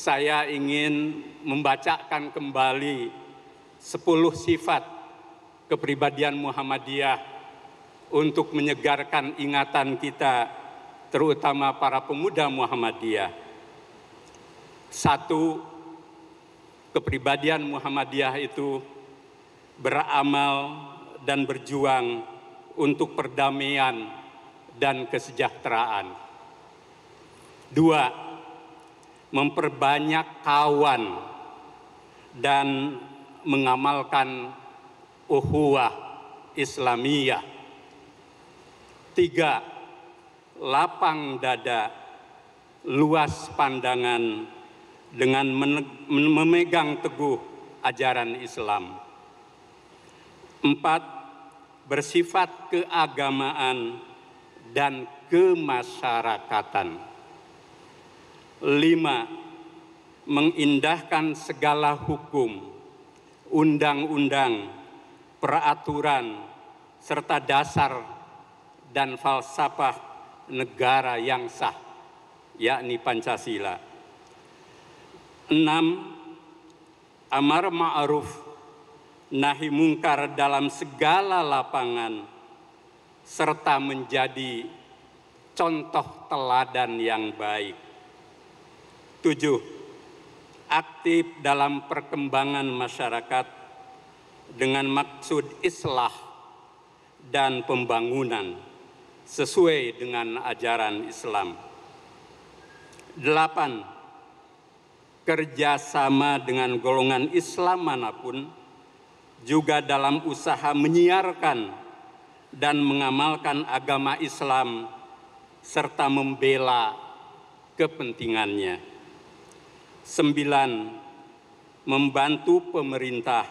saya ingin membacakan kembali 10 sifat kepribadian Muhammadiyah untuk menyegarkan ingatan kita terutama para pemuda Muhammadiyah. Satu, kepribadian Muhammadiyah itu beramal dan berjuang untuk perdamaian dan kesejahteraan. Dua, memperbanyak kawan dan mengamalkan uhuwah Islamiyah. Tiga, lapang dada, luas pandangan dengan memegang teguh ajaran Islam. Empat, bersifat keagamaan dan kemasyarakatan lima Mengindahkan segala hukum, undang-undang, peraturan, serta dasar dan falsafah negara yang sah, yakni Pancasila. enam Amar ma'ruf nahi mungkar dalam segala lapangan serta menjadi contoh teladan yang baik. Tujuh, aktif dalam perkembangan masyarakat dengan maksud islah dan pembangunan sesuai dengan ajaran Islam. Delapan, kerjasama dengan golongan Islam manapun juga dalam usaha menyiarkan dan mengamalkan agama Islam serta membela kepentingannya. 9. Membantu pemerintah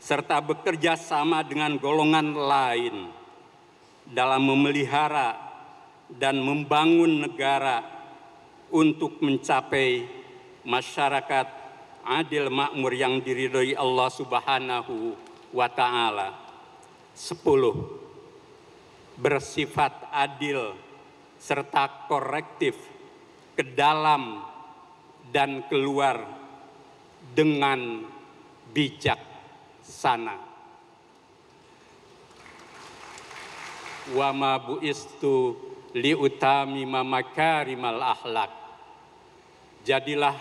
serta bekerja sama dengan golongan lain dalam memelihara dan membangun negara untuk mencapai masyarakat adil makmur yang diridhoi Allah Subhanahu wa taala. 10. Bersifat adil serta korektif ke dalam dan keluar dengan bijaksana. Wa ma buistu liutamima makarimal ahlak. Jadilah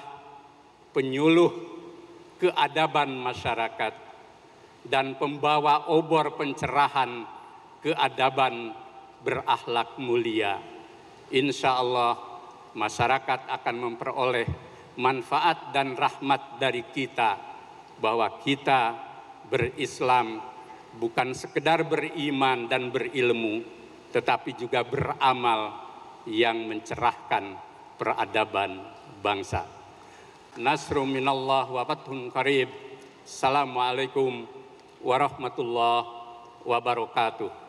penyuluh keadaban masyarakat dan pembawa obor pencerahan keadaban berakhlak mulia. Insya Allah masyarakat akan memperoleh manfaat dan rahmat dari kita bahwa kita berislam bukan sekedar beriman dan berilmu tetapi juga beramal yang mencerahkan peradaban bangsa. Nasru minallah wa fathun karib. Assalamualaikum warahmatullahi wabarakatuh.